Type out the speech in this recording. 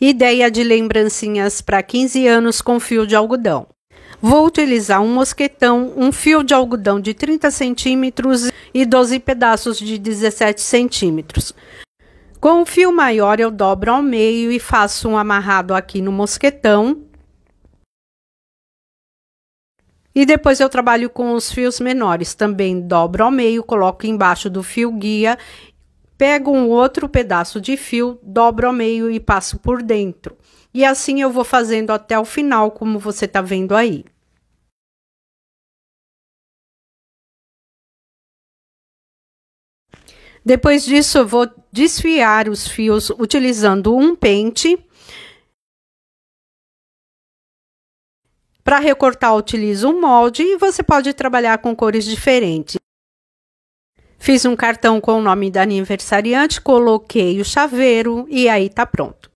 Ideia de lembrancinhas para 15 anos com fio de algodão. Vou utilizar um mosquetão, um fio de algodão de 30 centímetros e 12 pedaços de 17 centímetros. Com o fio maior, eu dobro ao meio e faço um amarrado aqui no mosquetão. E depois eu trabalho com os fios menores, também dobro ao meio, coloco embaixo do fio guia Pego um outro pedaço de fio, dobro ao meio e passo por dentro. E assim eu vou fazendo até o final, como você está vendo aí. Depois disso, eu vou desfiar os fios utilizando um pente. Para recortar, utilizo um molde e você pode trabalhar com cores diferentes. Fiz um cartão com o nome da aniversariante, coloquei o chaveiro e aí tá pronto.